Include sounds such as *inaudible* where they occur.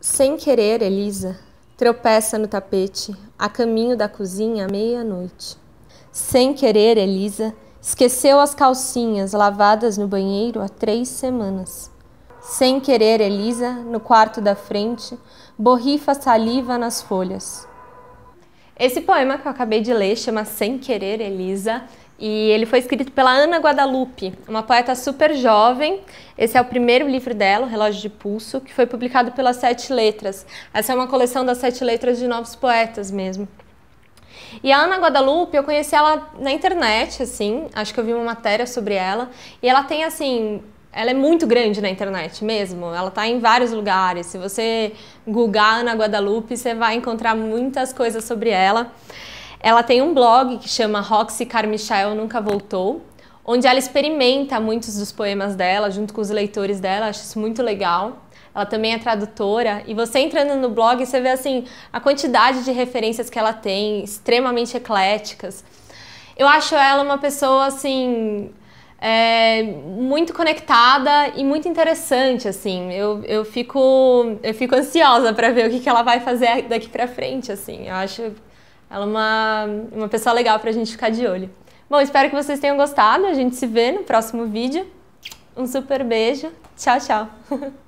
Sem querer, Elisa, tropeça no tapete, a caminho da cozinha à meia-noite. Sem querer, Elisa, esqueceu as calcinhas lavadas no banheiro há três semanas. Sem querer, Elisa, no quarto da frente, borrifa saliva nas folhas. Esse poema que eu acabei de ler chama Sem Querer Elisa e ele foi escrito pela Ana Guadalupe, uma poeta super jovem. Esse é o primeiro livro dela, o Relógio de Pulso, que foi publicado pela Sete Letras. Essa é uma coleção das Sete Letras de novos poetas mesmo. E a Ana Guadalupe, eu conheci ela na internet, assim, acho que eu vi uma matéria sobre ela, e ela tem, assim, ela é muito grande na internet mesmo. Ela está em vários lugares. Se você googar Ana Guadalupe, você vai encontrar muitas coisas sobre ela. Ela tem um blog que chama Roxy Carmichael Nunca Voltou, onde ela experimenta muitos dos poemas dela junto com os leitores dela. Acho isso muito legal. Ela também é tradutora e você entrando no blog, você vê assim a quantidade de referências que ela tem, extremamente ecléticas. Eu acho ela uma pessoa assim é, muito conectada e muito interessante, assim. Eu, eu, fico, eu fico ansiosa para ver o que, que ela vai fazer daqui para frente, assim. Eu acho ela uma, uma pessoa legal para a gente ficar de olho. Bom, espero que vocês tenham gostado. A gente se vê no próximo vídeo. Um super beijo. Tchau, tchau. *laughs*